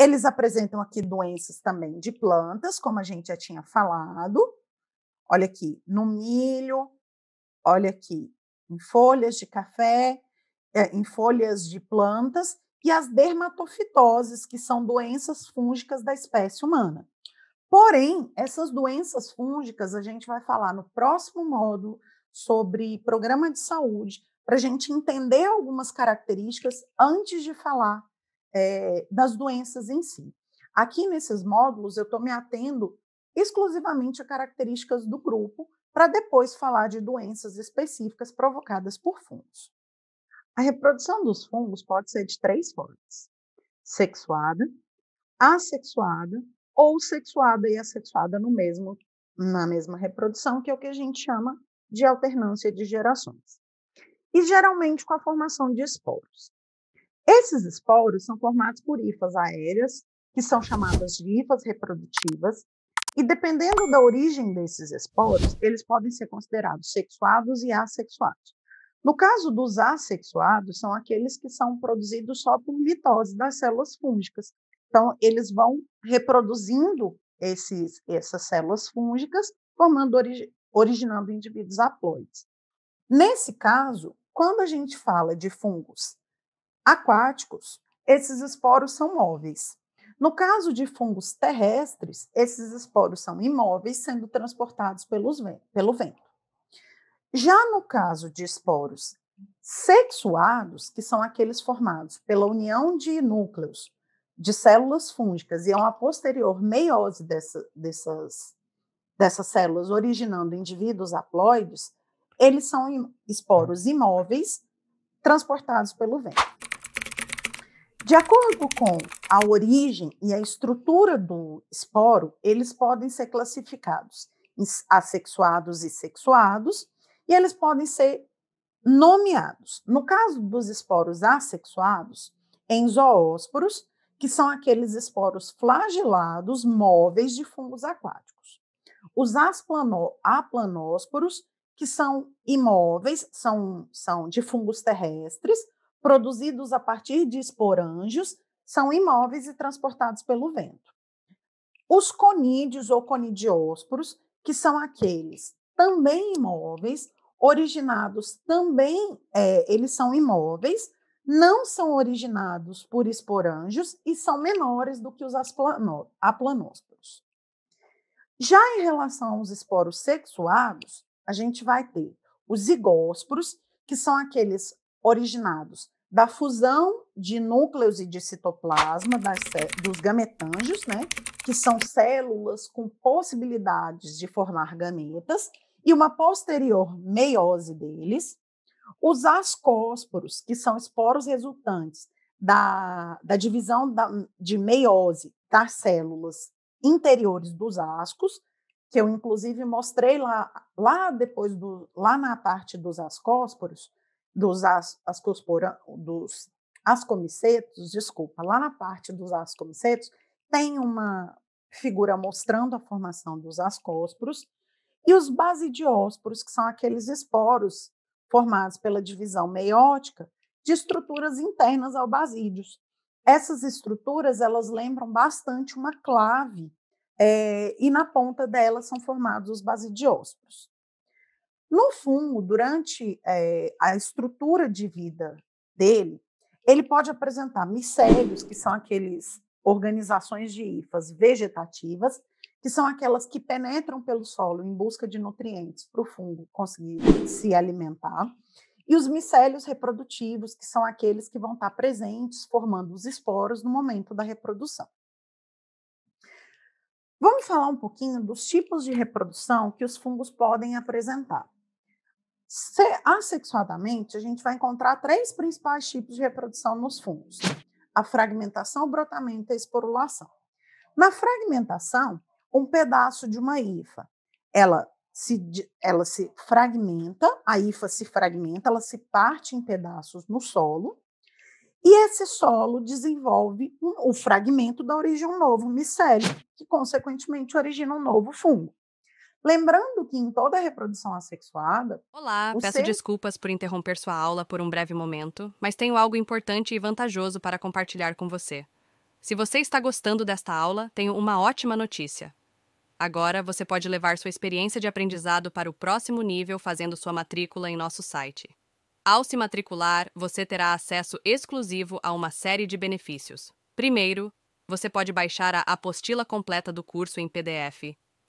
Eles apresentam aqui doenças também de plantas, como a gente já tinha falado. Olha aqui, no milho, olha aqui, em folhas de café, eh, em folhas de plantas, e as dermatofitoses, que são doenças fúngicas da espécie humana. Porém, essas doenças fúngicas a gente vai falar no próximo módulo sobre programa de saúde, para a gente entender algumas características antes de falar é, das doenças em si. Aqui nesses módulos, eu estou me atendo exclusivamente a características do grupo, para depois falar de doenças específicas provocadas por fungos. A reprodução dos fungos pode ser de três formas: sexuada, assexuada ou sexuada e assexuada no mesmo, na mesma reprodução, que é o que a gente chama de alternância de gerações. E geralmente com a formação de esporos. Esses esporos são formados por hifas aéreas, que são chamadas de hifas reprodutivas, e dependendo da origem desses esporos, eles podem ser considerados sexuados e assexuados. No caso dos assexuados, são aqueles que são produzidos só por mitose das células fúngicas. Então, eles vão reproduzindo esses, essas células fúngicas, formando, originando indivíduos haploides. Nesse caso, quando a gente fala de fungos aquáticos, esses esporos são móveis. No caso de fungos terrestres, esses esporos são imóveis, sendo transportados pelos, pelo vento. Já no caso de esporos sexuados, que são aqueles formados pela união de núcleos de células fúngicas e a é uma posterior meiose dessa, dessas, dessas células, originando indivíduos haploides, eles são esporos imóveis transportados pelo vento. De acordo com a origem e a estrutura do esporo, eles podem ser classificados em assexuados e sexuados, e eles podem ser nomeados. No caso dos esporos assexuados, em zoósporos, que são aqueles esporos flagelados móveis de fungos aquáticos. Os aplanósporos, que são imóveis, são, são de fungos terrestres, produzidos a partir de esporângios, são imóveis e transportados pelo vento. Os conídeos ou conidiósporos, que são aqueles também imóveis, originados também, é, eles são imóveis, não são originados por esporângios e são menores do que os aplanósporos. Já em relação aos esporos sexuados, a gente vai ter os zigósporos, que são aqueles originados da fusão de núcleos e de citoplasma das, dos gametângios, né, que são células com possibilidades de formar gametas, e uma posterior meiose deles, os ascósporos, que são esporos resultantes da, da divisão da, de meiose das células interiores dos ascos, que eu inclusive mostrei lá, lá depois do, lá na parte dos ascósporos, dos ascosporã, dos ascomicetos, desculpa, lá na parte dos ascomicetos tem uma figura mostrando a formação dos ascósporos e os basidiósporos, que são aqueles esporos formados pela divisão meiótica de estruturas internas ao basídios. Essas estruturas elas lembram bastante uma clave é, e na ponta dela são formados os basidiósporos. No fungo, durante é, a estrutura de vida dele, ele pode apresentar micélios, que são aqueles organizações de hifas vegetativas, que são aquelas que penetram pelo solo em busca de nutrientes para o fungo conseguir se alimentar, e os micélios reprodutivos, que são aqueles que vão estar presentes formando os esporos no momento da reprodução. Vamos falar um pouquinho dos tipos de reprodução que os fungos podem apresentar. Se, assexuadamente, a gente vai encontrar três principais tipos de reprodução nos fungos: a fragmentação, o brotamento e a esporulação. Na fragmentação, um pedaço de uma hifa, ela se, ela se fragmenta, a hifa se fragmenta, ela se parte em pedaços no solo, e esse solo desenvolve um, o fragmento da origem um novo micélio, que consequentemente origina um novo fungo. Lembrando que em toda reprodução assexuada. Olá, peço ser... desculpas por interromper sua aula por um breve momento, mas tenho algo importante e vantajoso para compartilhar com você. Se você está gostando desta aula, tenho uma ótima notícia. Agora você pode levar sua experiência de aprendizado para o próximo nível fazendo sua matrícula em nosso site. Ao se matricular, você terá acesso exclusivo a uma série de benefícios. Primeiro, você pode baixar a apostila completa do curso em PDF,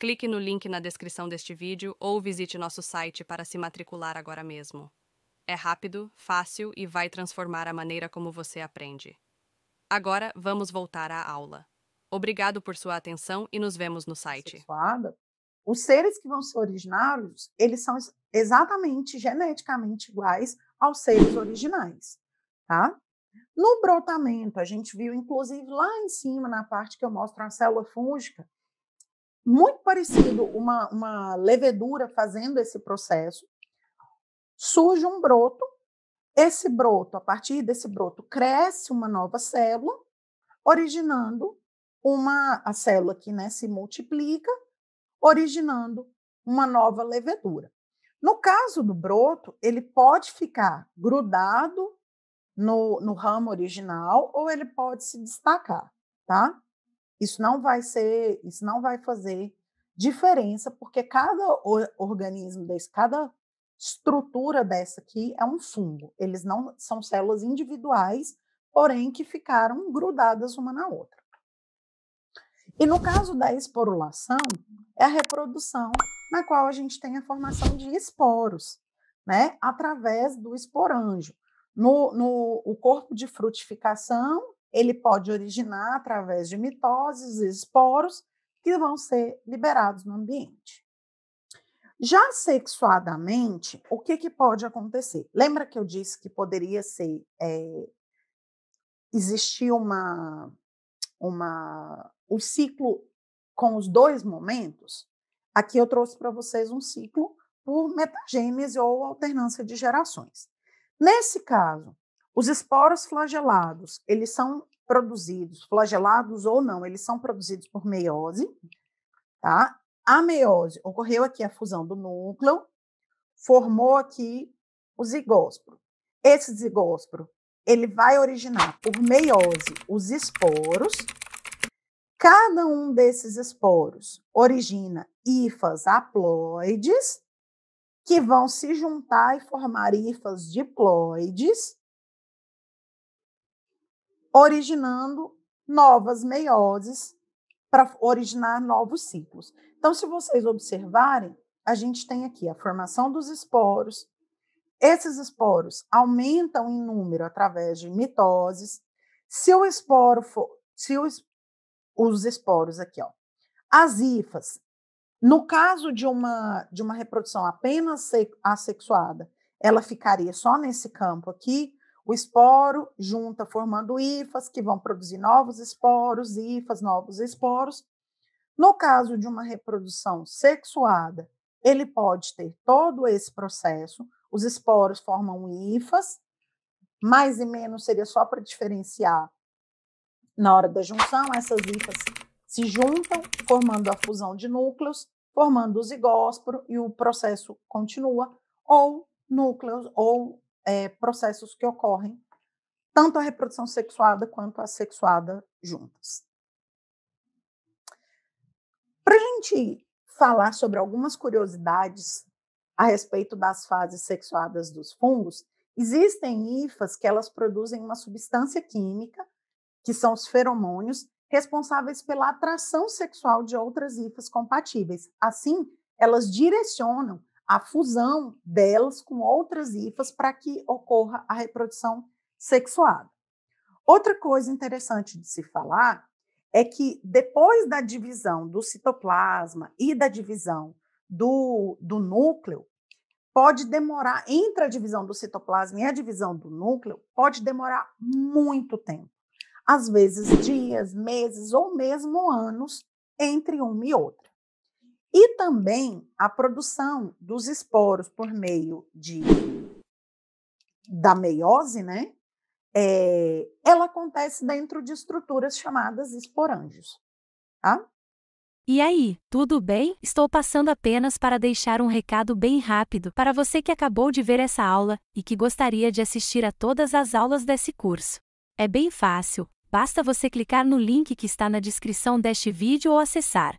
Clique no link na descrição deste vídeo ou visite nosso site para se matricular agora mesmo. É rápido, fácil e vai transformar a maneira como você aprende. Agora, vamos voltar à aula. Obrigado por sua atenção e nos vemos no site. Sexuada. Os seres que vão ser originários, eles são exatamente geneticamente iguais aos seres originais, tá? No brotamento, a gente viu, inclusive, lá em cima, na parte que eu mostro a célula fúngica, muito parecido, uma, uma levedura fazendo esse processo, surge um broto. Esse broto, a partir desse broto, cresce uma nova célula, originando uma a célula que né, se multiplica, originando uma nova levedura. No caso do broto, ele pode ficar grudado no, no ramo original ou ele pode se destacar, tá? Isso não vai ser, isso não vai fazer diferença, porque cada organismo desse, cada estrutura dessa aqui é um fungo. Eles não são células individuais, porém que ficaram grudadas uma na outra. E no caso da esporulação, é a reprodução na qual a gente tem a formação de esporos, né, através do esporângio. No, no o corpo de frutificação ele pode originar através de mitoses e esporos que vão ser liberados no ambiente. Já sexuadamente, o que, que pode acontecer? Lembra que eu disse que poderia ser é, existir uma, uma um ciclo com os dois momentos? Aqui eu trouxe para vocês um ciclo por metagênese ou alternância de gerações. Nesse caso, os esporos flagelados, eles são produzidos, flagelados ou não, eles são produzidos por meiose, tá? A meiose ocorreu aqui a fusão do núcleo, formou aqui o zigósporo. Esse zigósporo, ele vai originar por meiose os esporos. Cada um desses esporos origina hifas haploides, que vão se juntar e formar hifas diploides, originando novas meioses para originar novos ciclos. Então, se vocês observarem, a gente tem aqui a formação dos esporos. Esses esporos aumentam em número através de mitoses. Se o esporo for, se os, os esporos aqui, ó, as hifas, no caso de uma de uma reprodução apenas assexuada, ela ficaria só nesse campo aqui. O esporo junta formando hifas que vão produzir novos esporos, hifas, novos esporos. No caso de uma reprodução sexuada, ele pode ter todo esse processo. Os esporos formam hifas, mais e menos seria só para diferenciar na hora da junção, essas hifas se juntam, formando a fusão de núcleos, formando o zigósporo e o processo continua, ou núcleos, ou é, processos que ocorrem, tanto a reprodução sexuada quanto a sexuada juntas. Para a gente falar sobre algumas curiosidades a respeito das fases sexuadas dos fungos, existem hifas que elas produzem uma substância química, que são os feromônios, responsáveis pela atração sexual de outras hifas compatíveis. Assim, elas direcionam a fusão delas com outras hifas para que ocorra a reprodução sexuada. Outra coisa interessante de se falar é que depois da divisão do citoplasma e da divisão do, do núcleo, pode demorar, entre a divisão do citoplasma e a divisão do núcleo, pode demorar muito tempo. Às vezes dias, meses ou mesmo anos entre uma e outra. E também a produção dos esporos por meio de, da meiose, né? É, ela acontece dentro de estruturas chamadas esporângios. Tá? E aí, tudo bem? Estou passando apenas para deixar um recado bem rápido para você que acabou de ver essa aula e que gostaria de assistir a todas as aulas desse curso. É bem fácil, basta você clicar no link que está na descrição deste vídeo ou acessar